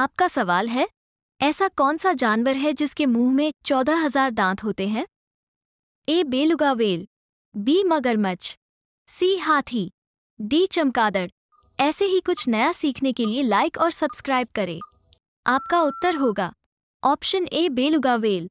आपका सवाल है ऐसा कौन सा जानवर है जिसके मुंह में चौदह हजार दांत होते हैं ए बेलुगा वेल बी मगरमच्छ सी हाथी डी चमकादड़ ऐसे ही कुछ नया सीखने के लिए लाइक और सब्सक्राइब करें आपका उत्तर होगा ऑप्शन ए बेलुगा वेल